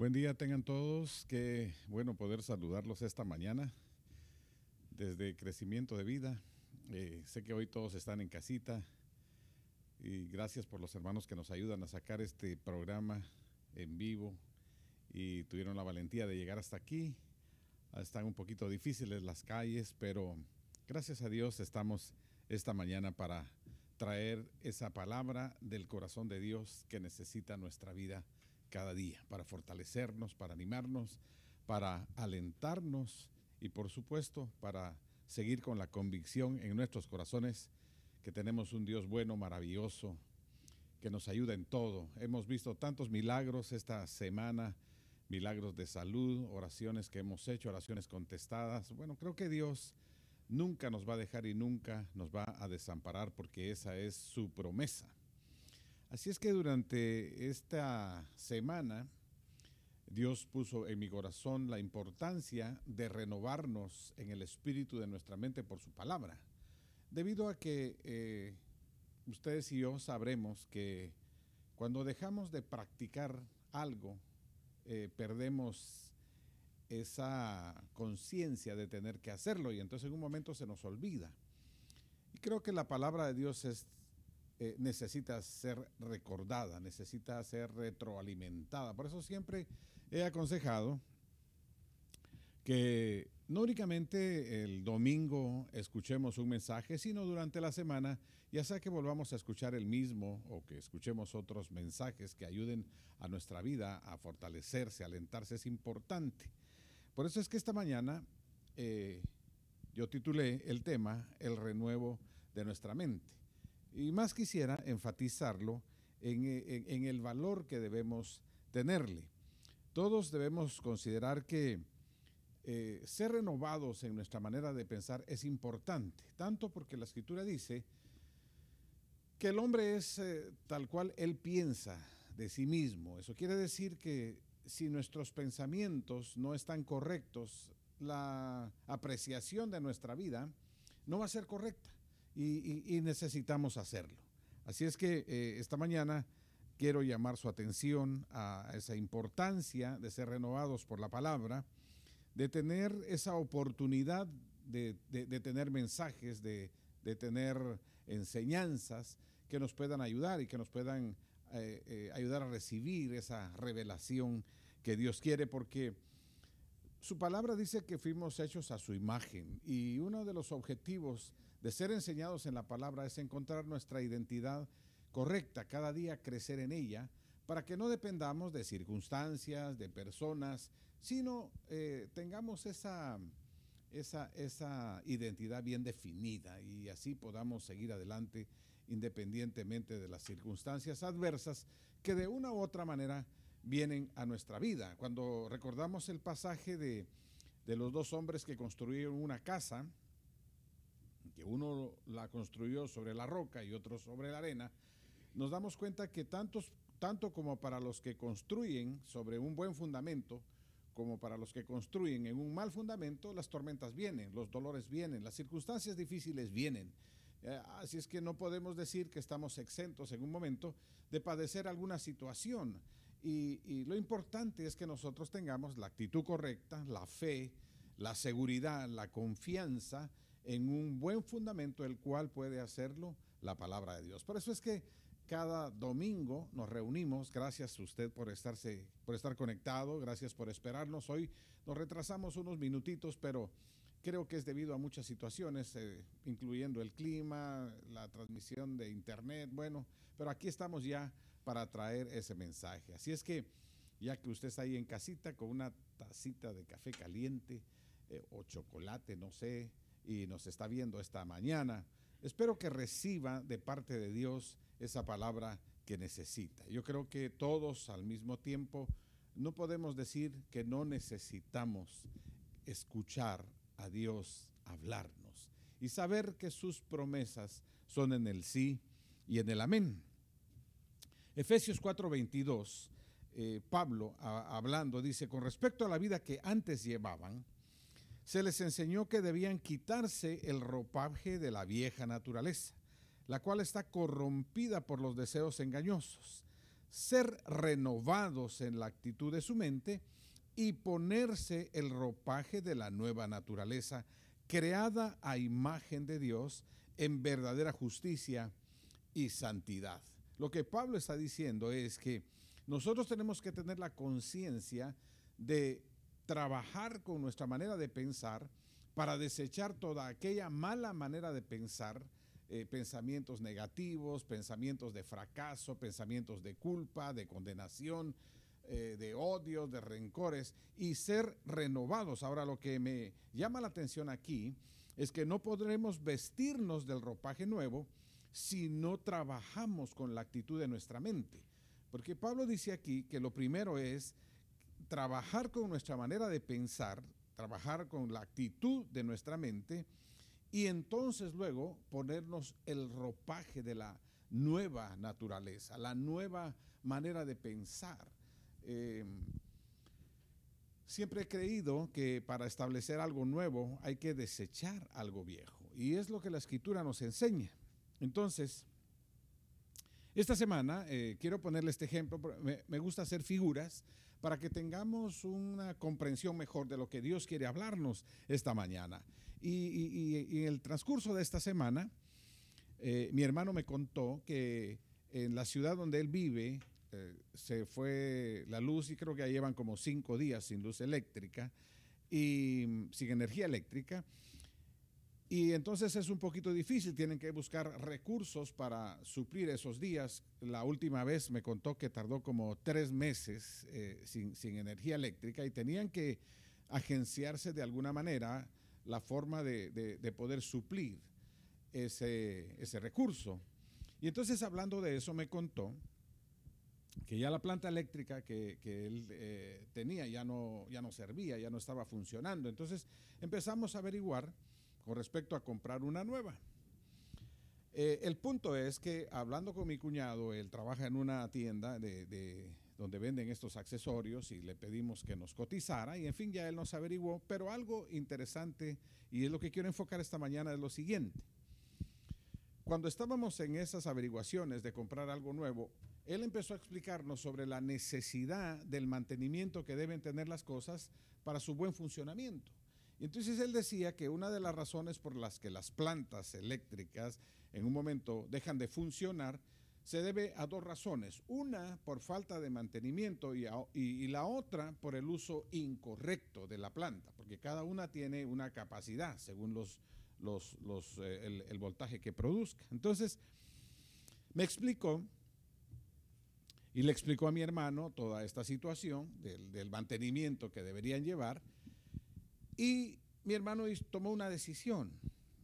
Buen día tengan todos, qué bueno poder saludarlos esta mañana desde Crecimiento de Vida. Eh, sé que hoy todos están en casita y gracias por los hermanos que nos ayudan a sacar este programa en vivo y tuvieron la valentía de llegar hasta aquí. Están un poquito difíciles las calles, pero gracias a Dios estamos esta mañana para traer esa palabra del corazón de Dios que necesita nuestra vida cada día, para fortalecernos, para animarnos, para alentarnos y por supuesto para seguir con la convicción en nuestros corazones que tenemos un Dios bueno, maravilloso, que nos ayuda en todo. Hemos visto tantos milagros esta semana, milagros de salud, oraciones que hemos hecho, oraciones contestadas. Bueno, creo que Dios nunca nos va a dejar y nunca nos va a desamparar porque esa es su promesa. Así es que durante esta semana Dios puso en mi corazón la importancia de renovarnos en el espíritu de nuestra mente por su palabra, debido a que eh, ustedes y yo sabremos que cuando dejamos de practicar algo, eh, perdemos esa conciencia de tener que hacerlo y entonces en un momento se nos olvida. Y creo que la palabra de Dios es eh, necesita ser recordada, necesita ser retroalimentada. Por eso siempre he aconsejado que no únicamente el domingo escuchemos un mensaje, sino durante la semana, ya sea que volvamos a escuchar el mismo o que escuchemos otros mensajes que ayuden a nuestra vida a fortalecerse, a alentarse, es importante. Por eso es que esta mañana eh, yo titulé el tema El renuevo de nuestra mente. Y más quisiera enfatizarlo eh, en, el valor que debemos tenerle. Todos debemos considerar que eh, ser renovados en nuestra manera de pensar es importante, tanto porque la escritura dice que el hombre es eh, tal cual él piensa de sí mismo. Eso quiere decir que si nuestros pensamientos no están correctos, la apreciación de nuestra vida no va a ser correcta y, necesitamos hacerlo. Así es que eh, esta mañana quiero llamar su atención a esa importancia de ser renovados por la palabra, de tener esa oportunidad de, tener mensajes, de, de, tener enseñanzas que nos puedan ayudar y que nos puedan eh, eh, ayudar a recibir esa revelación que Dios quiere, porque su palabra dice que fuimos hechos a su imagen y uno de los objetivos de ser enseñados en la palabra es encontrar nuestra identidad correcta, cada día crecer en ella, para que no dependamos de circunstancias, de personas, sino eh, tengamos esa, esa, identidad bien definida y así podamos seguir adelante independientemente de las circunstancias adversas que de una u otra manera vienen a nuestra vida. Cuando recordamos el pasaje de, de los dos hombres que construyeron una casa, uno la construyó sobre la roca y otro sobre la arena, nos damos cuenta que tanto como para los que construyen sobre un buen fundamento, como para los que construyen en un mal fundamento, las tormentas vienen, los dolores vienen, las circunstancias difíciles vienen. Eh, así es que no podemos decir que estamos exentos en un momento de padecer alguna situación. y lo importante es que nosotros tengamos la actitud correcta, la fe, la seguridad, la confianza en un buen fundamento, el cual puede hacerlo la palabra de Dios. Por eso es que cada domingo nos reunimos. Gracias a usted por, estarse, por estar conectado, gracias por esperarnos. Hoy nos retrasamos unos minutitos, pero creo que es debido a muchas situaciones, eh, incluyendo el clima, la transmisión de internet, bueno, pero aquí estamos ya para traer ese mensaje. Así es que ya que usted está ahí en casita con una tacita de café caliente eh, o chocolate, no sé, y nos está viendo esta mañana. Espero que reciba de parte de Dios esa palabra que necesita. Yo creo que todos al mismo tiempo no podemos decir que no necesitamos escuchar a Dios hablarnos y saber que sus promesas son en el sí y en el amén. Efesios 4:22, eh, Pablo hablando dice, con respecto a la vida que antes llevaban, se les enseñó que debían quitarse el ropaje de la vieja naturaleza, la cual está corrompida por los deseos engañosos, ser renovados en la actitud de su mente y ponerse el ropaje de la nueva naturaleza, creada a imagen de Dios en verdadera justicia y santidad. Lo que Pablo está diciendo es que nosotros tenemos que tener la conciencia de trabajar con nuestra manera de pensar para desechar toda aquella mala manera de pensar, eh, pensamientos negativos, pensamientos de fracaso, pensamientos de culpa, de condenación, eh, de odio, de rencores y ser renovados. Ahora lo que me llama la atención aquí es que no podremos vestirnos del ropaje nuevo si no trabajamos con la actitud de nuestra mente. Porque Pablo dice aquí que lo primero es trabajar con nuestra manera de pensar, trabajar con la actitud de nuestra mente y entonces luego ponernos el ropaje de la nueva naturaleza, la nueva manera de pensar. Eh, siempre he creído que para establecer algo nuevo hay que desechar algo viejo y es lo que la escritura nos enseña. Entonces, esta semana eh, quiero ponerle este ejemplo, me gusta hacer figuras para que tengamos una comprensión mejor de lo que Dios quiere hablarnos esta mañana. Y, en el transcurso de esta semana, eh, mi hermano me contó que en la ciudad donde él vive eh, se fue la luz y creo que ya llevan como cinco días sin luz eléctrica y mm, sin energía eléctrica. Y entonces es un poquito difícil, tienen que buscar recursos para suplir esos días. La última vez me contó que tardó como tres meses eh, sin, energía eléctrica y tenían que agenciarse de alguna manera la forma de, poder suplir ese, recurso. Y entonces hablando de eso me contó que ya la planta eléctrica que, él eh, tenía ya no, ya no servía, ya no estaba funcionando. Entonces empezamos a averiguar con respecto a comprar una nueva. Eh, el punto es que hablando con mi cuñado, él trabaja en una tienda donde venden estos accesorios y le pedimos que nos cotizara y en fin ya él nos averiguó, pero algo interesante y es lo que quiero enfocar esta mañana es lo siguiente. Cuando estábamos en esas averiguaciones de comprar algo nuevo, él empezó a explicarnos sobre la necesidad del mantenimiento que deben tener las cosas para su buen funcionamiento entonces él decía que una de las razones por las que las plantas eléctricas en un momento dejan de funcionar se debe a dos razones. Una por falta de mantenimiento y, la otra por el uso incorrecto de la planta, porque cada una tiene una capacidad según eh, el, voltaje que produzca. Entonces, me explicó y le explicó a mi hermano toda esta situación del, mantenimiento que deberían llevar y mi hermano tomó una decisión.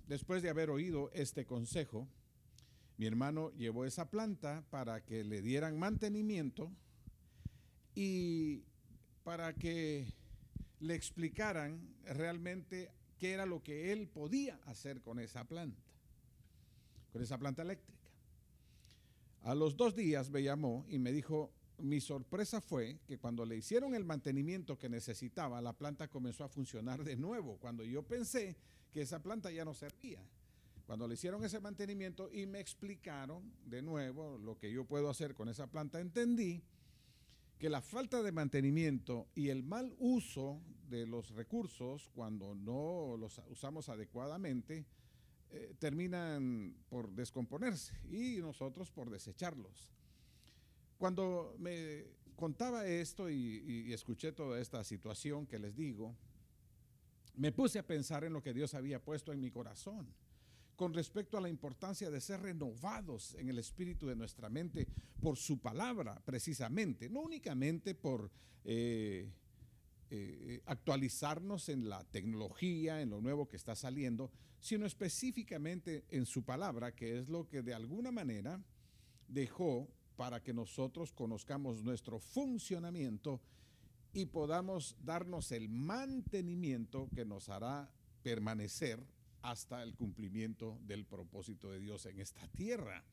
Después de haber oído este consejo, mi hermano llevó esa planta para que le dieran mantenimiento y para que le explicaran realmente qué era lo que él podía hacer con esa planta, con esa planta eléctrica. A los dos días me llamó y me dijo, mi sorpresa fue que cuando le hicieron el mantenimiento que necesitaba, la planta comenzó a funcionar de nuevo, cuando yo pensé que esa planta ya no servía. Cuando le hicieron ese mantenimiento y me explicaron de nuevo lo que yo puedo hacer con esa planta, entendí que la falta de mantenimiento y el mal uso de los recursos cuando no los usamos adecuadamente eh, terminan por descomponerse y nosotros por desecharlos. Cuando me contaba esto y, escuché toda esta situación que les digo, me puse a pensar en lo que Dios había puesto en mi corazón con respecto a la importancia de ser renovados en el espíritu de nuestra mente por su palabra, precisamente, no únicamente por eh, eh, actualizarnos en la tecnología, en lo nuevo que está saliendo, sino específicamente en su palabra, que es lo que de alguna manera dejó para que nosotros conozcamos nuestro funcionamiento y podamos darnos el mantenimiento que nos hará permanecer hasta el cumplimiento del propósito de Dios en esta tierra.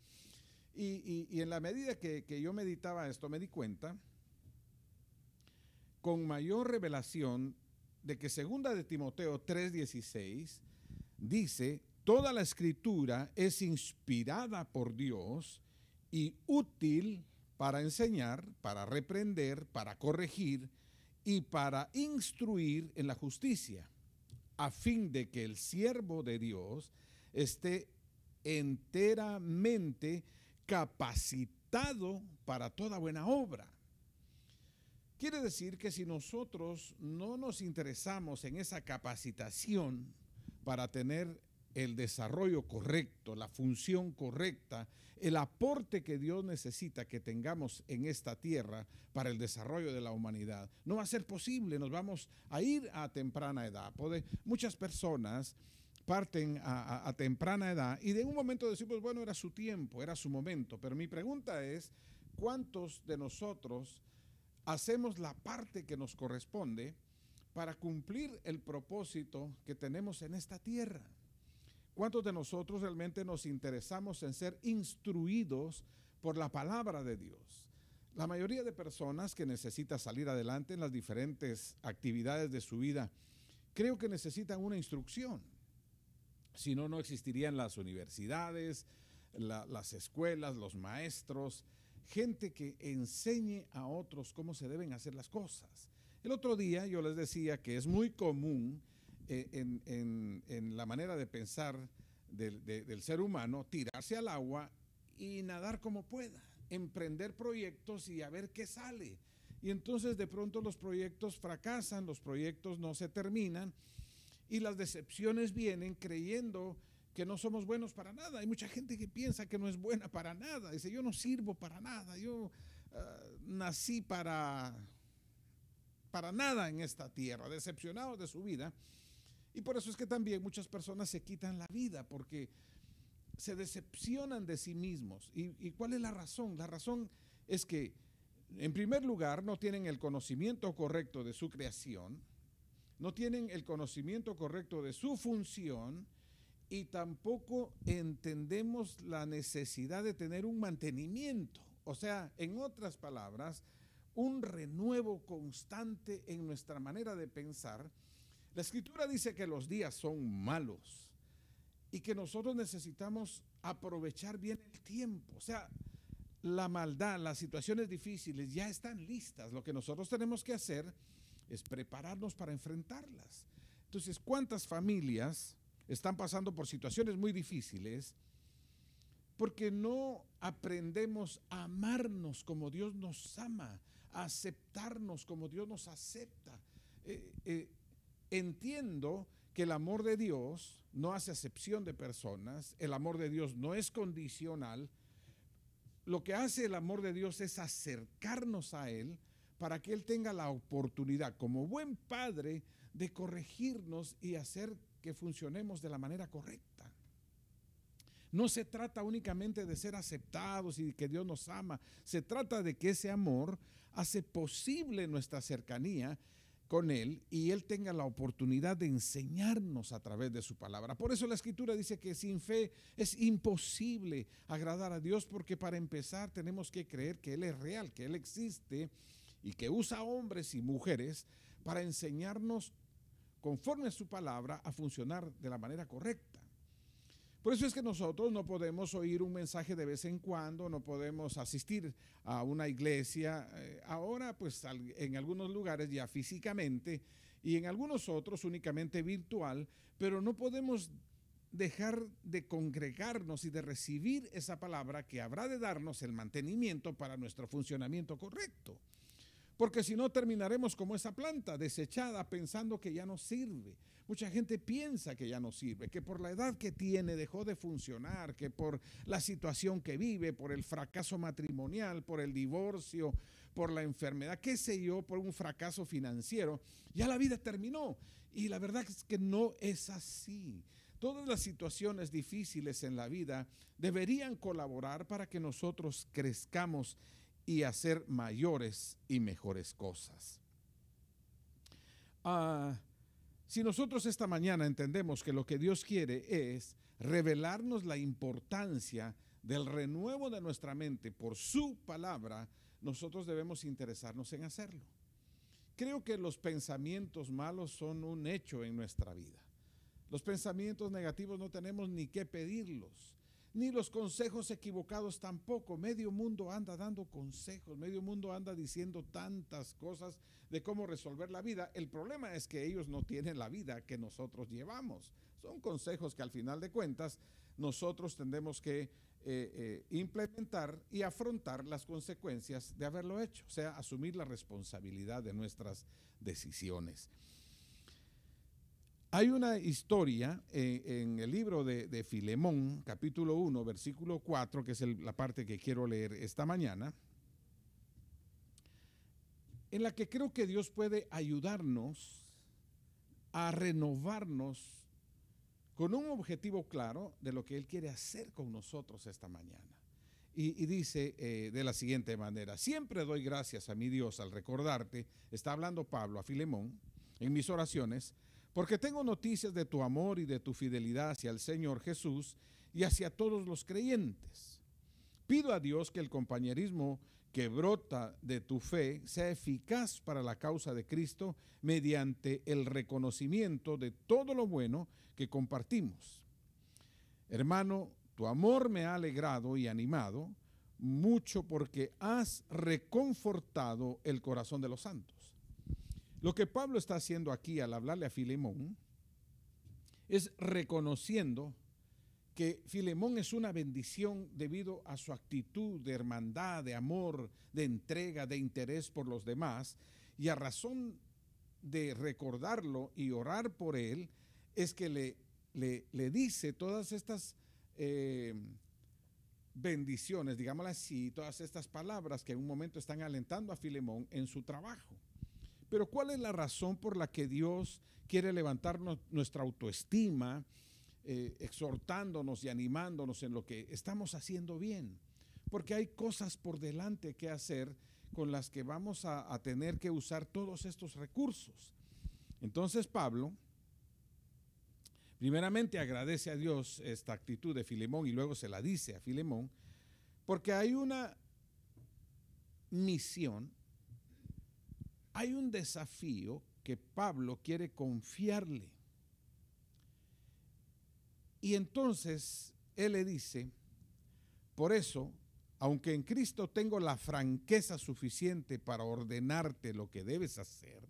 Y, en la medida que, que yo meditaba esto, me di cuenta con mayor revelación de que segunda de Timoteo 3:16 dice, toda la escritura es inspirada por Dios y útil para enseñar, para reprender, para corregir y para instruir en la justicia, a fin de que el siervo de Dios esté enteramente capacitado para toda buena obra. Quiere decir que si nosotros no nos interesamos en esa capacitación para tener el desarrollo correcto, la función correcta, el aporte que Dios necesita que tengamos en esta tierra para el desarrollo de la humanidad. No va a ser posible, nos vamos a ir a temprana edad. muchas personas parten a, a temprana edad y de un momento decimos, bueno, era su tiempo, era su momento, pero mi pregunta es, ¿cuántos de nosotros hacemos la parte que nos corresponde para cumplir el propósito que tenemos en esta tierra? ¿Cuántos de nosotros realmente nos interesamos en ser instruidos por la palabra de Dios? La mayoría de personas que necesitan salir adelante en las diferentes actividades de su vida, creo que necesitan una instrucción. Si no, no existirían las universidades, las escuelas, los maestros, gente que enseñe a otros cómo se deben hacer las cosas. El otro día yo les decía que es muy común eh, en, la manera de pensar del, ser humano, tirarse al agua y nadar como pueda, emprender proyectos y a ver qué sale. Y entonces de pronto los proyectos fracasan, los proyectos no se terminan y las decepciones vienen creyendo que no somos buenos para nada. Hay mucha gente que piensa que no es buena para nada. Dice, yo no sirvo para nada. Yo ah, nací para, para nada en esta tierra, decepcionados de su vida y por eso es que también muchas personas se quitan la vida, porque se decepcionan de sí mismos. ¿Y, cuál es la razón? La razón es que, en primer lugar, no tienen el conocimiento correcto de su creación, no tienen el conocimiento correcto de su función y tampoco entendemos la necesidad de tener un mantenimiento. O sea, en otras palabras, un renuevo constante en nuestra manera de pensar la escritura dice que los días son malos y que nosotros necesitamos aprovechar bien el tiempo. O sea, la maldad, las situaciones difíciles ya están listas. Lo que nosotros tenemos que hacer es prepararnos para enfrentarlas. Entonces, ¿cuántas familias están pasando por situaciones muy difíciles? Porque no aprendemos a amarnos como Dios nos ama, a aceptarnos como Dios nos acepta. Eh, eh, entiendo que el amor de Dios no hace excepción de personas, el amor de Dios no es condicional. Lo que hace el amor de Dios es acercarnos a Él para que Él tenga la oportunidad como buen padre de corregirnos y hacer que funcionemos de la manera correcta. No se trata únicamente de ser aceptados y que Dios nos ama, se trata de que ese amor hace posible nuestra cercanía con Él y Él tenga la oportunidad de enseñarnos a través de su palabra. Por eso la escritura dice que sin fe es imposible agradar a Dios porque para empezar tenemos que creer que Él es real, que Él existe y que usa hombres y mujeres para enseñarnos conforme a su palabra a funcionar de la manera correcta. Por eso es que nosotros no podemos oír un mensaje de vez en cuando, no podemos asistir a una iglesia. Eh, ahora, pues en algunos lugares ya físicamente y en algunos otros únicamente virtual, pero no podemos dejar de congregarnos y de recibir esa palabra que habrá de darnos el mantenimiento para nuestro funcionamiento correcto. Porque si no terminaremos como esa planta, desechada, pensando que ya no sirve. Mucha gente piensa que ya no sirve, que por la edad que tiene dejó de funcionar, que por la situación que vive, por el fracaso matrimonial, por el divorcio, por la enfermedad, qué sé yo, por un fracaso financiero, ya la vida terminó. Y la verdad es que no es así. Todas las situaciones difíciles en la vida deberían colaborar para que nosotros crezcamos y hacer mayores y mejores cosas. Ah, si nosotros esta mañana entendemos que lo que Dios quiere es revelarnos la importancia del renuevo de nuestra mente por su palabra, nosotros debemos interesarnos en hacerlo. Creo que los pensamientos malos son un hecho en nuestra vida. Los pensamientos negativos no tenemos ni qué pedirlos ni los consejos equivocados tampoco. Medio mundo anda dando consejos, medio mundo anda diciendo tantas cosas de cómo resolver la vida. El problema es que ellos no tienen la vida que nosotros llevamos. Son consejos que al final de cuentas nosotros tendremos que eh, eh, implementar y afrontar las consecuencias de haberlo hecho, o sea, asumir la responsabilidad de nuestras decisiones. Hay una historia eh, en, el libro de, Filemón, capítulo 1, versículo 4, que es la parte que quiero leer esta mañana, en la que creo que Dios puede ayudarnos a renovarnos con un objetivo claro de lo que Él quiere hacer con nosotros esta mañana. Y, dice eh, de la siguiente manera, siempre doy gracias a mi Dios al recordarte, está hablando Pablo a Filemón en mis oraciones, porque tengo noticias de tu amor y de tu fidelidad hacia el Señor Jesús y hacia todos los creyentes. Pido a Dios que el compañerismo que brota de tu fe sea eficaz para la causa de Cristo mediante el reconocimiento de todo lo bueno que compartimos. Hermano, tu amor me ha alegrado y animado mucho porque has reconfortado el corazón de los santos. Lo que Pablo está haciendo aquí al hablarle a Filemón es reconociendo que Filemón es una bendición debido a su actitud de hermandad, de amor, de entrega, de interés por los demás, y a razón de recordarlo y orar por él, es que le, le, dice todas estas eh, bendiciones, digámoslo así, todas estas palabras que en un momento están alentando a Filemón en su trabajo. Pero ¿cuál es la razón por la que Dios quiere levantar nuestra autoestima, eh, exhortándonos y animándonos en lo que estamos haciendo bien? Porque hay cosas por delante que hacer con las que vamos a, a tener que usar todos estos recursos. Entonces Pablo, primeramente agradece a Dios esta actitud de Filemón y luego se la dice a Filemón, porque hay una misión hay un desafío que Pablo quiere confiarle. Y entonces él le dice, por eso, aunque en Cristo tengo la franqueza suficiente para ordenarte lo que debes hacer,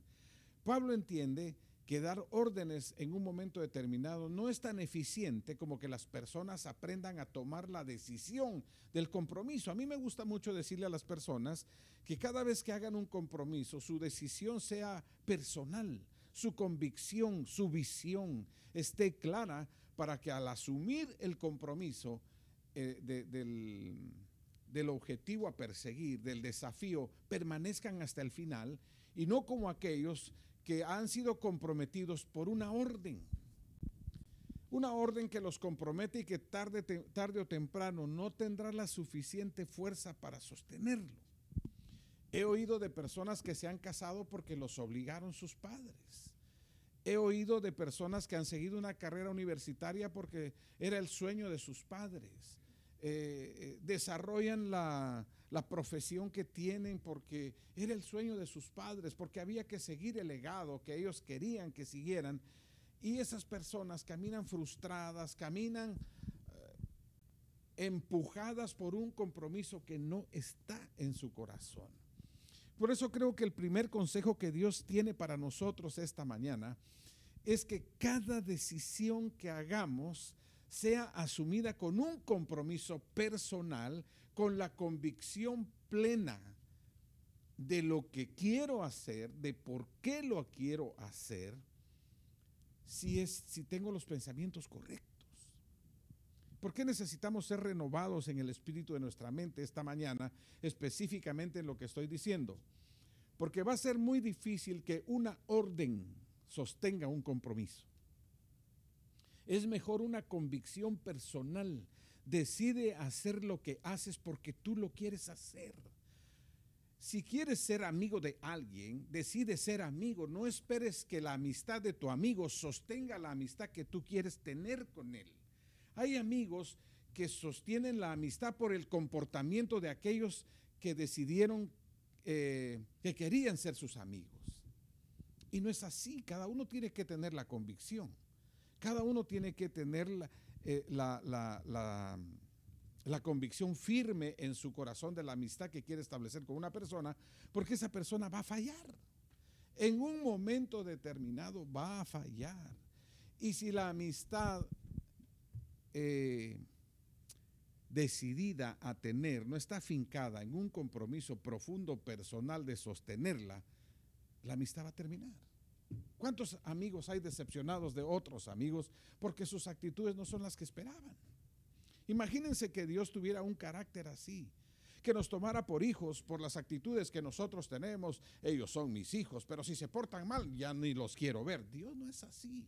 Pablo entiende que dar órdenes en un momento determinado no es tan eficiente como que las personas aprendan a tomar la decisión del compromiso. A mí me gusta mucho decirle a las personas que cada vez que hagan un compromiso, su decisión sea personal, su convicción, su visión esté clara para que al asumir el compromiso eh, del, del objetivo a perseguir, del desafío, permanezcan hasta el final y no como aquellos que han sido comprometidos por una orden. Una orden que los compromete y que tarde, tarde o temprano no tendrá la suficiente fuerza para sostenerlo. He oído de personas que se han casado porque los obligaron sus padres. He oído de personas que han seguido una carrera universitaria porque era el sueño de sus padres. Eh, eh, desarrollan la, profesión que tienen porque era el sueño de sus padres, porque había que seguir el legado que ellos querían que siguieran. Y esas personas caminan frustradas, caminan eh, empujadas por un compromiso que no está en su corazón. Por eso creo que el primer consejo que Dios tiene para nosotros esta mañana es que cada decisión que hagamos sea asumida con un compromiso personal, con la convicción plena de lo que quiero hacer, de por qué lo quiero hacer, si, si tengo los pensamientos correctos. ¿Por qué necesitamos ser renovados en el espíritu de nuestra mente esta mañana, específicamente en lo que estoy diciendo? Porque va a ser muy difícil que una orden sostenga un compromiso. Es mejor una convicción personal. Decide hacer lo que haces porque tú lo quieres hacer. Si quieres ser amigo de alguien, decide ser amigo. No esperes que la amistad de tu amigo sostenga la amistad que tú quieres tener con él. Hay amigos que sostienen la amistad por el comportamiento de aquellos que decidieron eh, que querían ser sus amigos. Y no es así, cada uno tiene que tener la convicción. Cada uno tiene que tener eh, la, convicción firme en su corazón de la amistad que quiere establecer con una persona, porque esa persona va a fallar. En un momento determinado va a fallar. Y si la amistad eh, decidida a tener no está fincada en un compromiso profundo personal de sostenerla, la amistad va a terminar. ¿Cuántos amigos hay decepcionados de otros amigos porque sus actitudes no son las que esperaban? Imagínense que Dios tuviera un carácter así, que nos tomara por hijos por las actitudes que nosotros tenemos. Ellos son mis hijos, pero si se portan mal, ya ni los quiero ver. Dios no es así.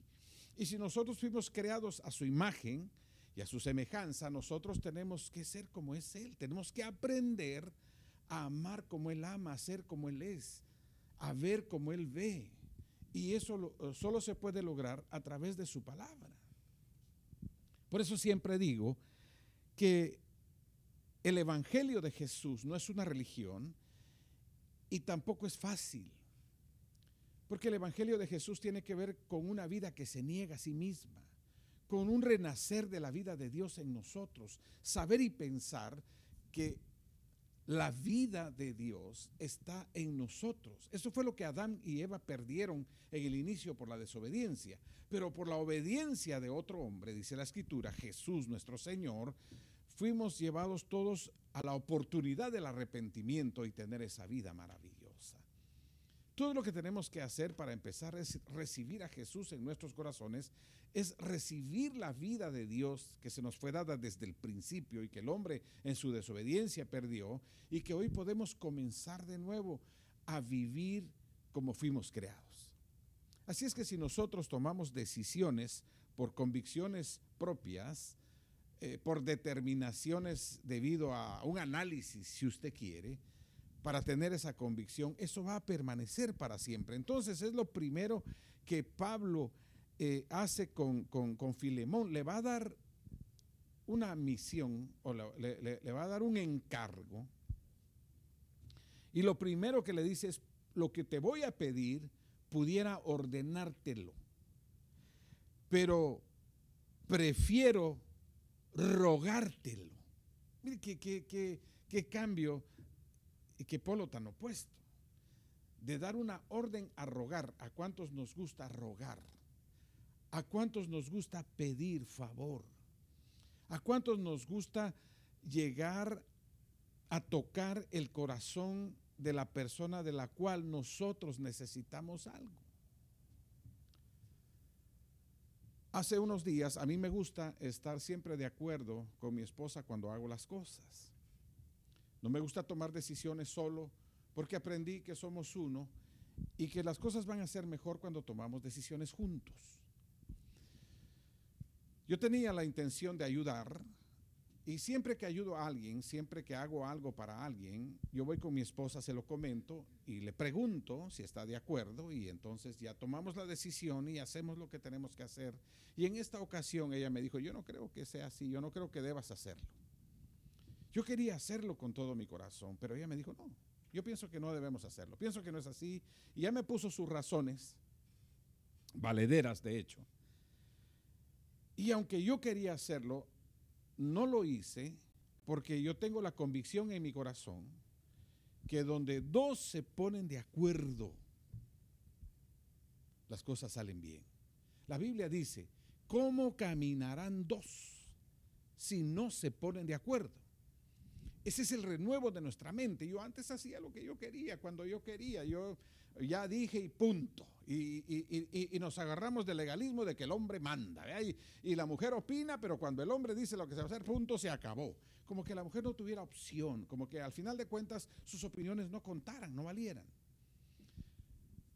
Y si nosotros fuimos creados a su imagen y a su semejanza, nosotros tenemos que ser como es Él. Tenemos que aprender a amar como Él ama, a ser como Él es, a ver como Él ve. Y eso eh, solo se puede lograr a través de su palabra. Por eso siempre digo que el Evangelio de Jesús no es una religión y tampoco es fácil. Porque el Evangelio de Jesús tiene que ver con una vida que se niega a sí misma, con un renacer de la vida de Dios en nosotros, saber y pensar que la vida de Dios está en nosotros. Eso fue lo que Adán y Eva perdieron en el inicio por la desobediencia. Pero por la obediencia de otro hombre, dice la escritura, Jesús nuestro Señor, fuimos llevados todos a la oportunidad del arrepentimiento y tener esa vida maravillosa. Todo lo que tenemos que hacer para empezar es recibir a Jesús en nuestros corazones es recibir la vida de Dios que se nos fue dada desde el principio y que el hombre en su desobediencia perdió y que hoy podemos comenzar de nuevo a vivir como fuimos creados. Así es que si nosotros tomamos decisiones por convicciones propias, eh, por determinaciones debido a un análisis, si usted quiere, para tener esa convicción, eso va a permanecer para siempre. Entonces es lo primero que Pablo eh, hace con, con, Filemón, le va a dar una misión o le, va a dar un encargo. Y lo primero que le dice es, lo que te voy a pedir, pudiera ordenártelo, pero prefiero rogártelo. Mire qué cambio y qué polo tan opuesto. De dar una orden a rogar, a cuántos nos gusta rogar, a cuántos nos gusta pedir favor, a cuántos nos gusta llegar a tocar el corazón de la persona de la cual nosotros necesitamos algo. Hace unos días a mí me gusta estar siempre de acuerdo con mi esposa cuando hago las cosas. No me gusta tomar decisiones solo porque aprendí que somos uno y que las cosas van a ser mejor cuando tomamos decisiones juntos. Yo tenía la intención de ayudar y siempre que ayudo a alguien, siempre que hago algo para alguien, yo voy con mi esposa, se lo comento y le pregunto si está de acuerdo y entonces ya tomamos la decisión y hacemos lo que tenemos que hacer. Y en esta ocasión ella me dijo, yo no creo que sea así, yo no creo que debas hacerlo. Yo quería hacerlo con todo mi corazón, pero ella me dijo, no, yo pienso que no debemos hacerlo, pienso que no es así. Y ella me puso sus razones, valederas de hecho. Y aunque yo quería hacerlo, no lo hice porque yo tengo la convicción en mi corazón que donde dos se ponen de acuerdo, las cosas salen bien. La Biblia dice, ¿cómo caminarán dos si no se ponen de acuerdo? Ese es el renuevo de nuestra mente. Yo antes hacía lo que yo quería, cuando yo quería, yo ya dije y punto. Y, nos agarramos del legalismo de que el hombre manda, Y, la mujer opina, pero cuando el hombre dice lo que se va a hacer, punto, se acabó. Como que la mujer no tuviera opción, como que al final de cuentas sus opiniones no contaran, no valieran.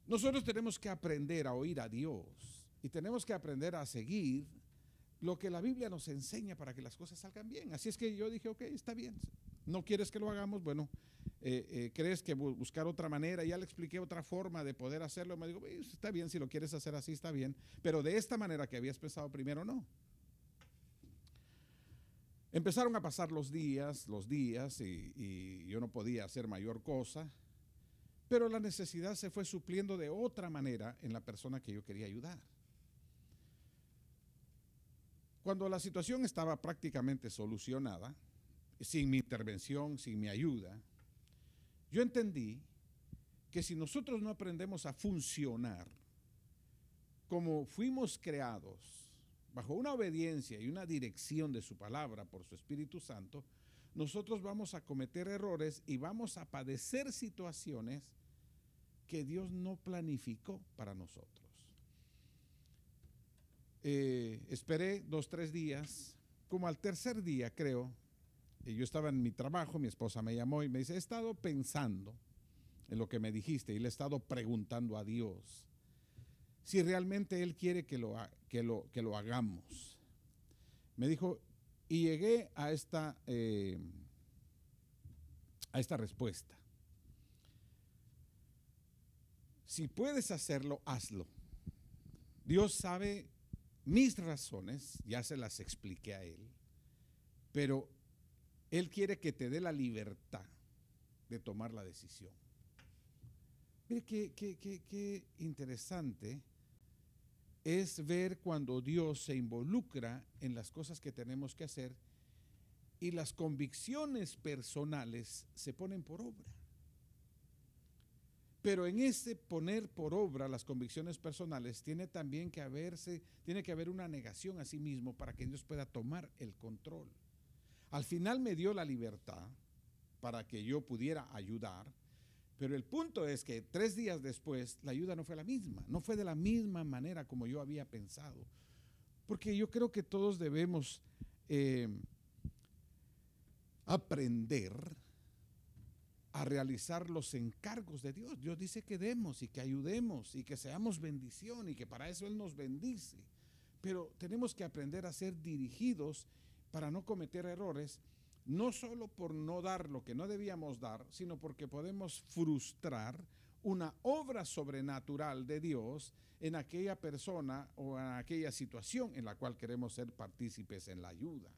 Nosotros tenemos que aprender a oír a Dios y tenemos que aprender a seguir lo que la Biblia nos enseña para que las cosas salgan bien. Así es que yo dije, ok, está bien, no quieres que lo hagamos, bueno, eh, eh, crees que buscar otra manera, ya le expliqué otra forma de poder hacerlo, me digo, pues, está bien, si lo quieres hacer así, está bien, pero de esta manera que habías pensado primero, no. Empezaron a pasar los días, los días, y yo no podía hacer mayor cosa, pero la necesidad se fue supliendo de otra manera en la persona que yo quería ayudar. Cuando la situación estaba prácticamente solucionada, sin mi intervención, sin mi ayuda, yo entendí que si nosotros no aprendemos a funcionar como fuimos creados, bajo una obediencia y una dirección de su palabra por su Espíritu Santo, nosotros vamos a cometer errores y vamos a padecer situaciones que Dios no planificó para nosotros. Eh, esperé dos, tres días, como al tercer día creo, eh, yo estaba en mi trabajo, mi esposa me llamó y me dice, he estado pensando en lo que me dijiste y le he estado preguntando a Dios si realmente Él quiere que lo, que lo, que lo hagamos. Me dijo, y llegué a esta, eh, a esta respuesta. Si puedes hacerlo, hazlo. Dios sabe mis razones, ya se las expliqué a Él, pero él quiere que te dé la libertad de tomar la decisión. Mire, qué, interesante es ver cuando Dios se involucra en las cosas que tenemos que hacer y las convicciones personales se ponen por obra. Pero en ese poner por obra las convicciones personales tiene también que haberse, tiene que haber una negación a sí mismo para que Dios pueda tomar el control. Al final me dio la libertad para que yo pudiera ayudar, pero el punto es que tres días después la ayuda no fue la misma, no fue de la misma manera como yo había pensado, porque yo creo que todos debemos eh, aprender a realizar los encargos de Dios. Dios dice que demos y que ayudemos y que seamos bendición y que para eso Él nos bendice. Pero tenemos que aprender a ser dirigidos para no cometer errores, no solo por no dar lo que no debíamos dar, sino porque podemos frustrar una obra sobrenatural de Dios en aquella persona o en aquella situación en la cual queremos ser partícipes en la ayuda.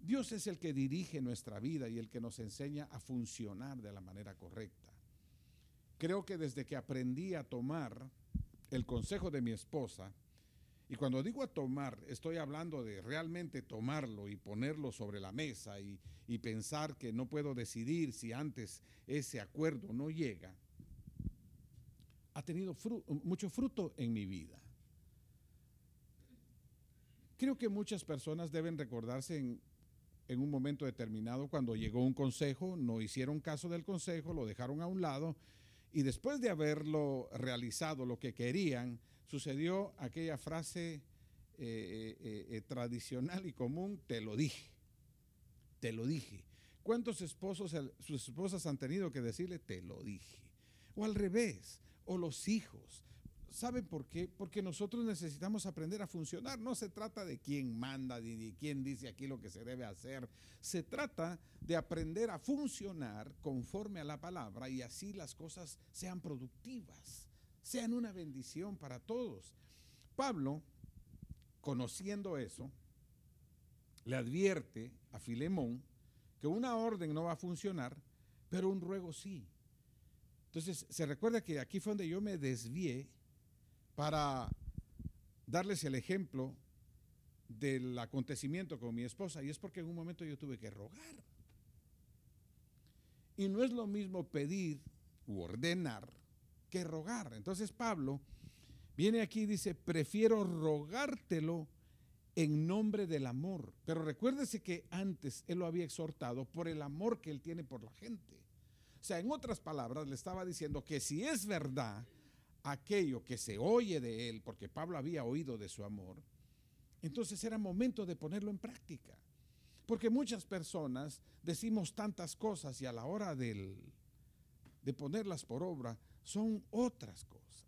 Dios es el que dirige nuestra vida y el que nos enseña a funcionar de la manera correcta. Creo que desde que aprendí a tomar el consejo de mi esposa, y cuando digo a tomar, estoy hablando de realmente tomarlo y ponerlo sobre la mesa y, pensar que no puedo decidir si antes ese acuerdo no llega, ha tenido mucho fruto en mi vida. Creo que muchas personas deben recordarse en un momento determinado cuando llegó un consejo, no hicieron caso del consejo, lo dejaron a un lado y después de haberlo realizado lo que querían, sucedió aquella frase eh, eh, eh, tradicional y común, te lo dije, te lo dije. ¿Cuántos esposos, sus esposas han tenido que decirle, te lo dije? O al revés, o los hijos. ¿Saben por qué? Porque nosotros necesitamos aprender a funcionar. No se trata de quién manda, ni quién dice aquí lo que se debe hacer. Se trata de aprender a funcionar conforme a la palabra y así las cosas sean productivas sean una bendición para todos. Pablo, conociendo eso, le advierte a Filemón que una orden no va a funcionar, pero un ruego sí. Entonces, se recuerda que aquí fue donde yo me desvié para darles el ejemplo del acontecimiento con mi esposa, y es porque en un momento yo tuve que rogar. Y no es lo mismo pedir u ordenar que rogar. Entonces Pablo viene aquí y dice, prefiero rogártelo en nombre del amor. Pero recuérdese que antes él lo había exhortado por el amor que él tiene por la gente. O sea, en otras palabras, le estaba diciendo que si es verdad aquello que se oye de él, porque Pablo había oído de su amor, entonces era momento de ponerlo en práctica. Porque muchas personas decimos tantas cosas y a la hora del, de ponerlas por obra, son otras cosas.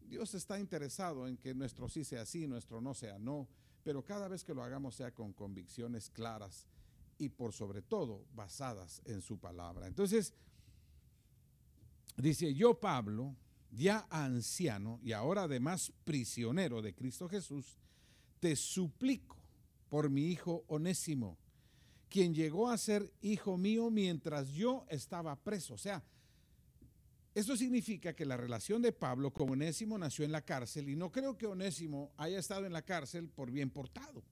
Dios está interesado en que nuestro sí sea sí, nuestro no sea no, pero cada vez que lo hagamos sea con convicciones claras y por sobre todo basadas en su palabra. Entonces, dice yo Pablo, ya anciano y ahora además prisionero de Cristo Jesús, te suplico por mi hijo onésimo, quien llegó a ser hijo mío mientras yo estaba preso. O sea, esto significa que la relación de Pablo con Onésimo nació en la cárcel y no creo que Onésimo haya estado en la cárcel por bien portado.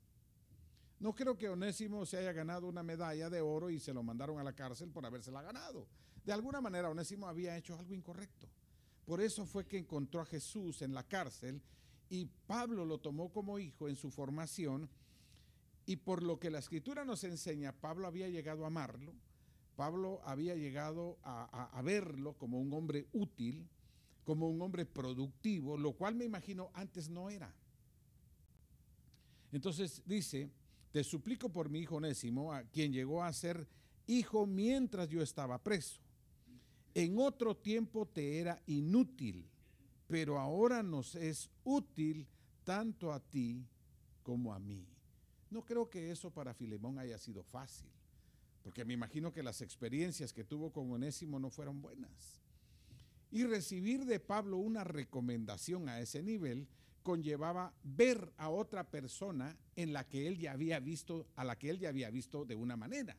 No creo que Onésimo se haya ganado una medalla de oro y se lo mandaron a la cárcel por habérsela ganado. De alguna manera Onésimo había hecho algo incorrecto. Por eso fue que encontró a Jesús en la cárcel y Pablo lo tomó como hijo en su formación y por lo que la escritura nos enseña, Pablo había llegado a amarlo, Pablo había llegado a, verlo como un hombre útil, como un hombre productivo, lo cual me imagino antes no era. Entonces dice, te suplico por mi hijo Nésimo, a quien llegó a ser hijo mientras yo estaba preso. En otro tiempo te era inútil, pero ahora nos es útil tanto a ti como a mí. No creo que eso para Filemón haya sido fácil porque me imagino que las experiencias que tuvo con Onésimo no fueron buenas. Y recibir de Pablo una recomendación a ese nivel conllevaba ver a otra persona en la que él ya había visto, a la que él ya había visto de una manera.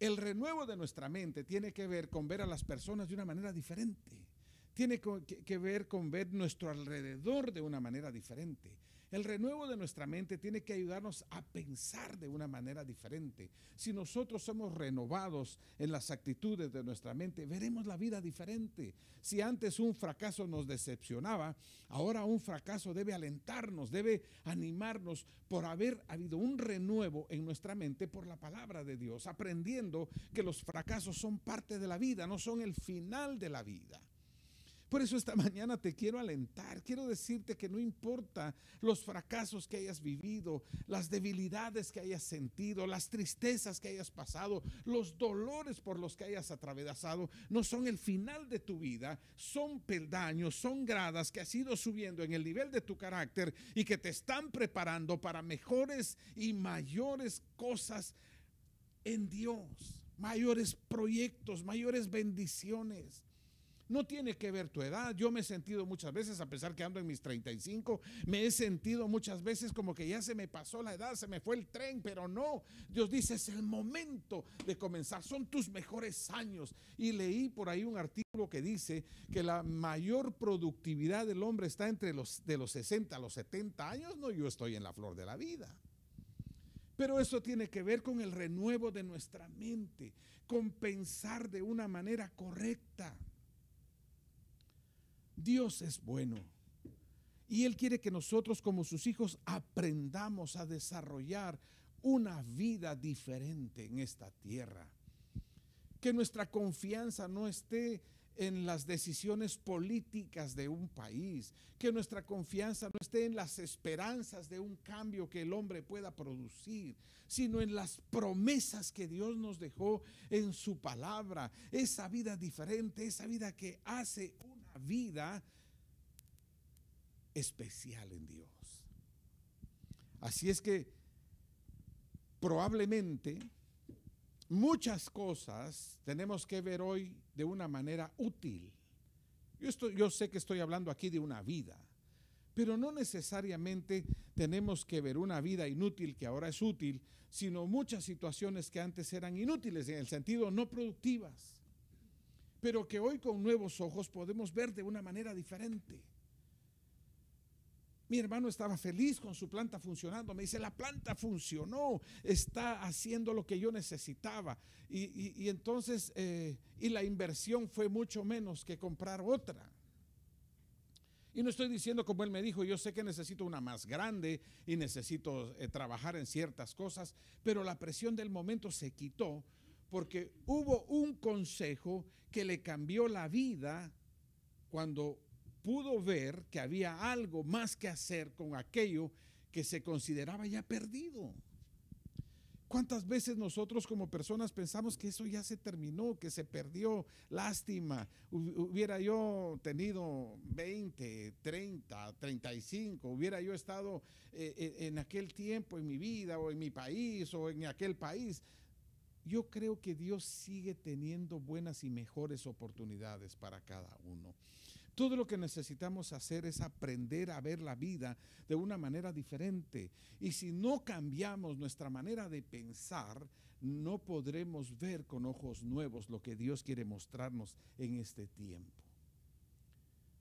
El renuevo de nuestra mente tiene que ver con ver a las personas de una manera diferente. Tiene que ver con ver nuestro alrededor de una manera diferente. El renuevo de nuestra mente tiene que ayudarnos a pensar de una manera diferente. Si nosotros somos renovados en las actitudes de nuestra mente, veremos la vida diferente. Si antes un fracaso nos decepcionaba, ahora un fracaso debe alentarnos, debe animarnos por haber habido un renuevo en nuestra mente por la palabra de Dios, aprendiendo que los fracasos son parte de la vida, no son el final de la vida. Por eso esta mañana te quiero alentar, quiero decirte que no importa los fracasos que hayas vivido, las debilidades que hayas sentido, las tristezas que hayas pasado, los dolores por los que hayas atravesado, no son el final de tu vida, son peldaños, son gradas que has ido subiendo en el nivel de tu carácter y que te están preparando para mejores y mayores cosas en Dios, mayores proyectos, mayores bendiciones. No tiene que ver tu edad. Yo me he sentido muchas veces, a pesar que ando en mis 35, me he sentido muchas veces como que ya se me pasó la edad, se me fue el tren, pero no. Dios dice, es el momento de comenzar. Son tus mejores años. Y leí por ahí un artículo que dice que la mayor productividad del hombre está entre los de los 60 a los 70 años. No, yo estoy en la flor de la vida. Pero eso tiene que ver con el renuevo de nuestra mente, con pensar de una manera correcta. Dios es bueno. Y Él quiere que nosotros como sus hijos aprendamos a desarrollar una vida diferente en esta tierra. Que nuestra confianza no esté en las decisiones políticas de un país, que nuestra confianza no esté en las esperanzas de un cambio que el hombre pueda producir, sino en las promesas que Dios nos dejó en su palabra, esa vida diferente, esa vida que hace vida especial en Dios. Así es que probablemente muchas cosas tenemos que ver hoy de una manera útil. Yo, yo sé que estoy hablando aquí de una vida, pero no necesariamente tenemos que ver una vida inútil que ahora es útil, sino muchas situaciones que antes eran inútiles, en el sentido no productivas pero que hoy con nuevos ojos podemos ver de una manera diferente. Mi hermano estaba feliz con su planta funcionando. Me dice, la planta funcionó, está haciendo lo que yo necesitaba. Y, entonces, eh, y la inversión fue mucho menos que comprar otra. Y no estoy diciendo como él me dijo, yo sé que necesito una más grande y necesito eh, trabajar en ciertas cosas, pero la presión del momento se quitó porque hubo un consejo que le cambió la vida cuando pudo ver que había algo más que hacer con aquello que se consideraba ya perdido. ¿Cuántas veces nosotros como personas pensamos que eso ya se terminó, que se perdió? Lástima, hubiera yo tenido 20, 30, 35, hubiera yo estado eh, eh, en aquel tiempo en mi vida o en mi país o en aquel país yo creo que Dios sigue teniendo buenas y mejores oportunidades para cada uno. Todo lo que necesitamos hacer es aprender a ver la vida de una manera diferente. Y si no cambiamos nuestra manera de pensar, no podremos ver con ojos nuevos lo que Dios quiere mostrarnos en este tiempo.